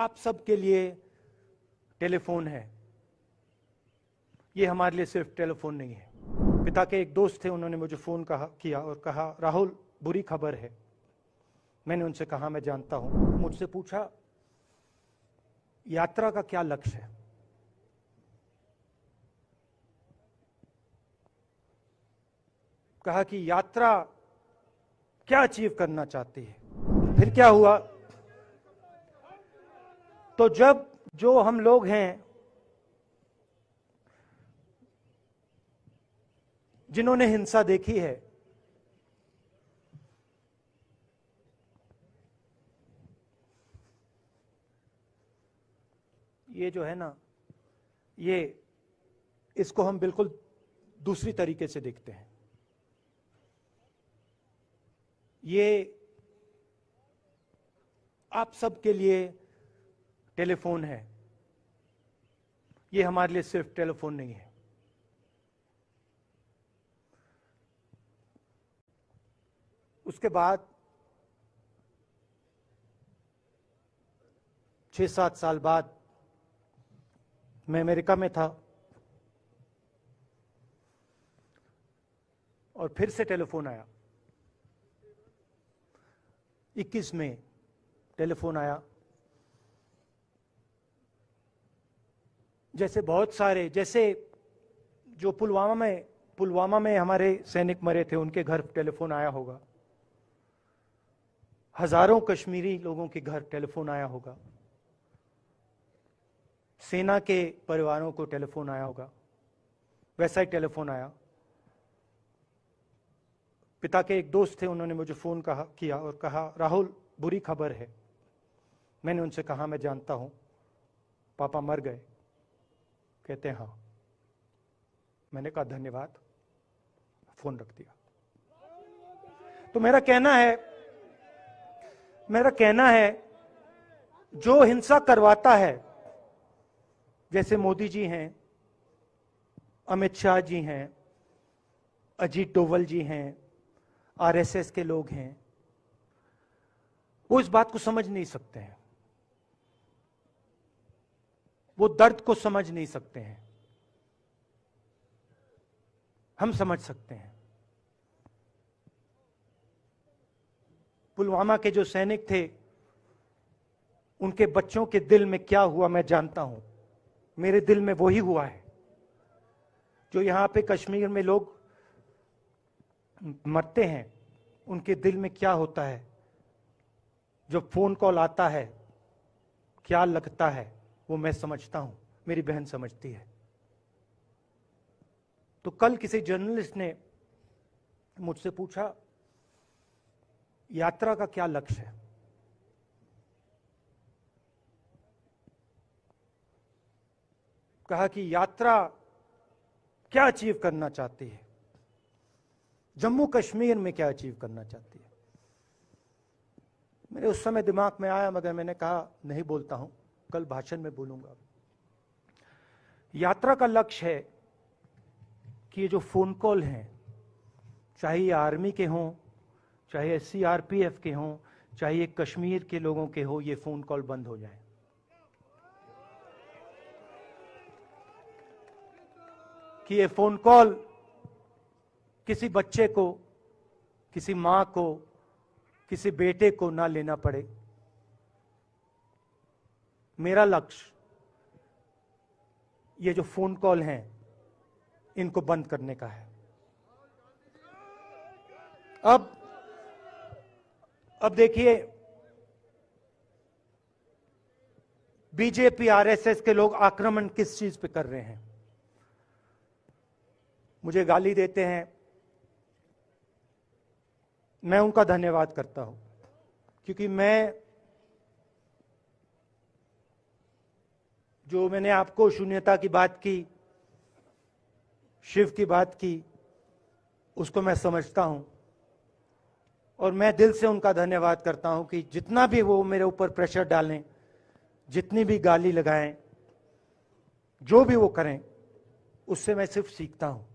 आप सबके लिए टेलीफोन है ये हमारे लिए सिर्फ टेलीफोन नहीं है पिता के एक दोस्त थे उन्होंने मुझे फ़ोन कहा किया और कहा राहुल बुरी खबर है मैंने उनसे कहा मैं जानता हूं मुझसे पूछा यात्रा का क्या लक्ष्य है कहा कि यात्रा क्या अचीव करना चाहती है फिर क्या हुआ तो जब जो हम लोग हैं जिन्होंने हिंसा देखी है ये जो है ना ये इसको हम बिल्कुल दूसरी तरीके से देखते हैं ये आप सबके लिए टेलीफोन है ये हमारे लिए सिर्फ टेलीफोन नहीं है उसके बाद छह सात साल बाद मैं अमेरिका में था और फिर से टेलीफोन आया 21 में टेलीफोन आया जैसे बहुत सारे जैसे जो पुलवामा में पुलवामा में हमारे सैनिक मरे थे उनके घर टेलीफोन आया होगा हजारों कश्मीरी लोगों के घर टेलीफोन आया होगा सेना के परिवारों को टेलीफोन आया होगा वैसा ही टेलीफोन आया पिता के एक दोस्त थे उन्होंने मुझे फ़ोन कहा किया और कहा राहुल बुरी खबर है मैंने उनसे कहा मैं जानता हूं पापा मर गए कहते हैं हाँ मैंने कहा धन्यवाद फोन रख दिया तो मेरा कहना है मेरा कहना है जो हिंसा करवाता है जैसे मोदी जी हैं अमित शाह जी हैं अजीत डोवल जी हैं आरएसएस के लोग हैं वो इस बात को समझ नहीं सकते हैं वो दर्द को समझ नहीं सकते हैं हम समझ सकते हैं पुलवामा के जो सैनिक थे उनके बच्चों के दिल में क्या हुआ मैं जानता हूं मेरे दिल में वही हुआ है जो यहां पे कश्मीर में लोग मरते हैं उनके दिल में क्या होता है जो फोन कॉल आता है क्या लगता है वो मैं समझता हूं मेरी बहन समझती है तो कल किसी जर्नलिस्ट ने मुझसे पूछा यात्रा का क्या लक्ष्य है कहा कि यात्रा क्या अचीव करना चाहती है जम्मू कश्मीर में क्या अचीव करना चाहती है मेरे उस समय दिमाग में आया मगर मैंने कहा नहीं बोलता हूं कल भाषण में बोलूंगा यात्रा का लक्ष्य है कि ये जो फोन कॉल हैं चाहे ये आर्मी के हों चाहे सीआरपीएफ के हों चाहे कश्मीर के लोगों के हो ये फोन कॉल बंद हो जाए कि ये फोन कॉल किसी बच्चे को किसी मां को किसी बेटे को ना लेना पड़े मेरा लक्ष्य ये जो फोन कॉल हैं इनको बंद करने का है अब अब देखिए बीजेपी आरएसएस के लोग आक्रमण किस चीज पे कर रहे हैं मुझे गाली देते हैं मैं उनका धन्यवाद करता हूं क्योंकि मैं जो मैंने आपको शून्यता की बात की शिव की बात की उसको मैं समझता हूं और मैं दिल से उनका धन्यवाद करता हूं कि जितना भी वो मेरे ऊपर प्रेशर डालें जितनी भी गाली लगाएं जो भी वो करें उससे मैं सिर्फ सीखता हूं